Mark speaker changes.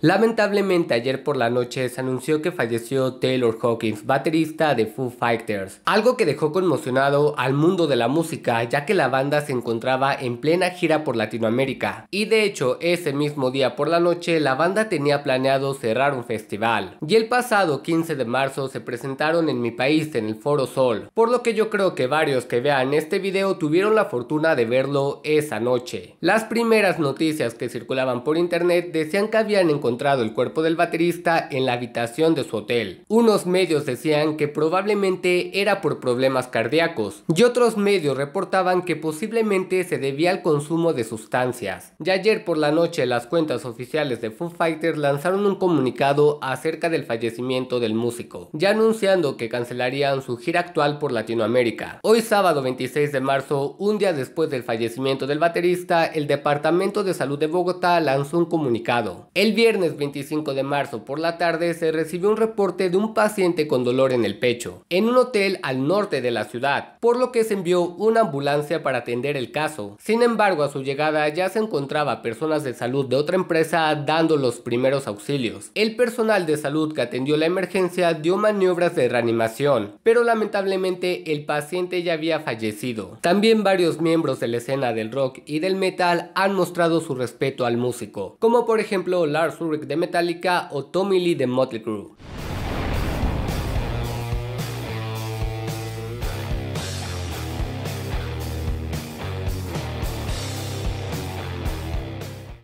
Speaker 1: Lamentablemente ayer por la noche se anunció que falleció Taylor Hawkins, baterista de Foo Fighters, algo que dejó conmocionado al mundo de la música ya que la banda se encontraba en plena gira por Latinoamérica. Y de hecho, ese mismo día por la noche la banda tenía planeado cerrar un festival. Y el pasado 15 de marzo se presentaron en mi país en el Foro Sol, por lo que yo creo que varios que vean este video tuvieron la fortuna de verlo esa noche. Las primeras noticias que circulaban por internet decían que habían encontrado el cuerpo del baterista en la habitación de su hotel. Unos medios decían que probablemente era por problemas cardíacos y otros medios reportaban que posiblemente se debía al consumo de sustancias. Ya ayer por la noche las cuentas oficiales de Foo Fighters lanzaron un comunicado acerca del fallecimiento del músico, ya anunciando que cancelarían su gira actual por Latinoamérica. Hoy sábado 26 de marzo, un día después del fallecimiento del baterista, el Departamento de Salud de Bogotá lanzó un comunicado. El viernes 25 de marzo por la tarde se recibió un reporte de un paciente con dolor en el pecho, en un hotel al norte de la ciudad, por lo que se envió una ambulancia para atender el caso. Sin embargo, a su llegada ya se encontraba personas de salud de otra empresa dando los primeros auxilios. El personal de salud que atendió la emergencia dio maniobras de reanimación, pero lamentablemente el paciente ya había fallecido. También varios miembros de la escena del rock y del metal han mostrado su respeto al músico, como por ejemplo Lars de Metallica o Tommy Lee de Motley Crue.